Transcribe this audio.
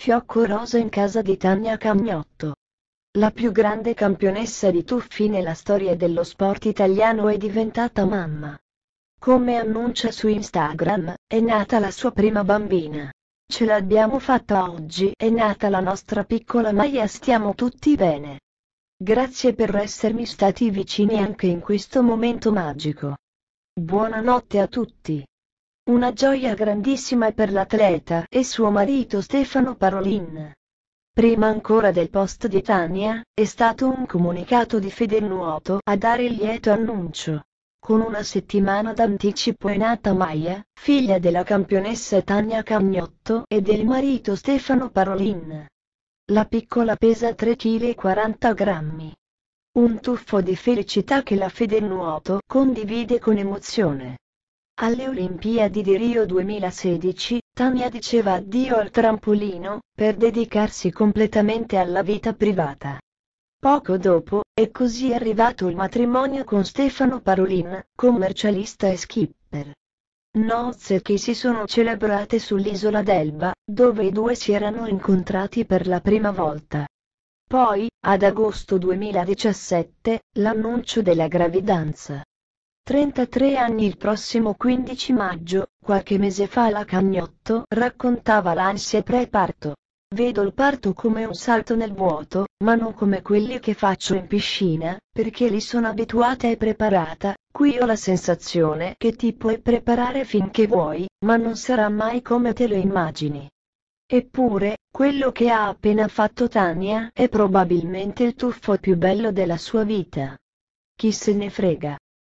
Fiocco rosa in casa di Tania Cagnotto. La più grande campionessa di tuffi nella storia dello sport italiano è diventata mamma. Come annuncia su Instagram, è nata la sua prima bambina. Ce l'abbiamo fatta oggi, è nata la nostra piccola Maya, stiamo tutti bene. Grazie per essermi stati vicini anche in questo momento magico. Buonanotte a tutti. Una gioia grandissima per l'atleta e suo marito Stefano Parolin. Prima ancora del post di Tania, è stato un comunicato di Federnuoto a dare il lieto annuncio. Con una settimana d'anticipo è nata Maya, figlia della campionessa Tania Cagnotto e del marito Stefano Parolin. La piccola pesa 3,40 kg. Un tuffo di felicità che la Federnuoto condivide con emozione. Alle Olimpiadi di Rio 2016, Tania diceva addio al trampolino, per dedicarsi completamente alla vita privata. Poco dopo, è così arrivato il matrimonio con Stefano Parolin, commercialista e skipper. Nozze che si sono celebrate sull'isola d'Elba, dove i due si erano incontrati per la prima volta. Poi, ad agosto 2017, l'annuncio della gravidanza. 33 anni il prossimo 15 maggio, qualche mese fa la Cagnotto raccontava l'ansia pre-parto. Vedo il parto come un salto nel vuoto, ma non come quelli che faccio in piscina, perché lì sono abituata e preparata, qui ho la sensazione che ti puoi preparare finché vuoi, ma non sarà mai come te lo immagini. Eppure, quello che ha appena fatto Tania è probabilmente il tuffo più bello della sua vita. Chi se ne frega.